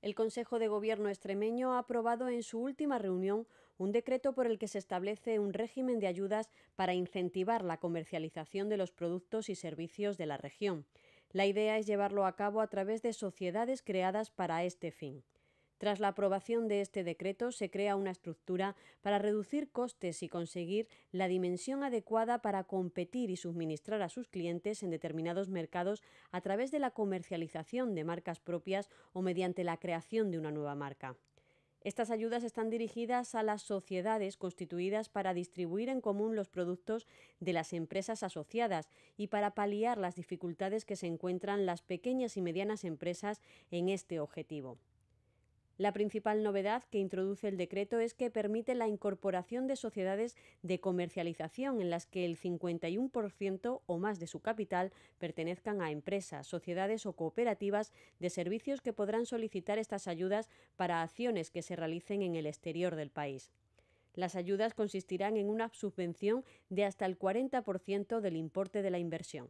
El Consejo de Gobierno extremeño ha aprobado en su última reunión un decreto por el que se establece un régimen de ayudas para incentivar la comercialización de los productos y servicios de la región. La idea es llevarlo a cabo a través de sociedades creadas para este fin. Tras la aprobación de este decreto, se crea una estructura para reducir costes y conseguir la dimensión adecuada para competir y suministrar a sus clientes en determinados mercados a través de la comercialización de marcas propias o mediante la creación de una nueva marca. Estas ayudas están dirigidas a las sociedades constituidas para distribuir en común los productos de las empresas asociadas y para paliar las dificultades que se encuentran las pequeñas y medianas empresas en este objetivo. La principal novedad que introduce el decreto es que permite la incorporación de sociedades de comercialización en las que el 51% o más de su capital pertenezcan a empresas, sociedades o cooperativas de servicios que podrán solicitar estas ayudas para acciones que se realicen en el exterior del país. Las ayudas consistirán en una subvención de hasta el 40% del importe de la inversión.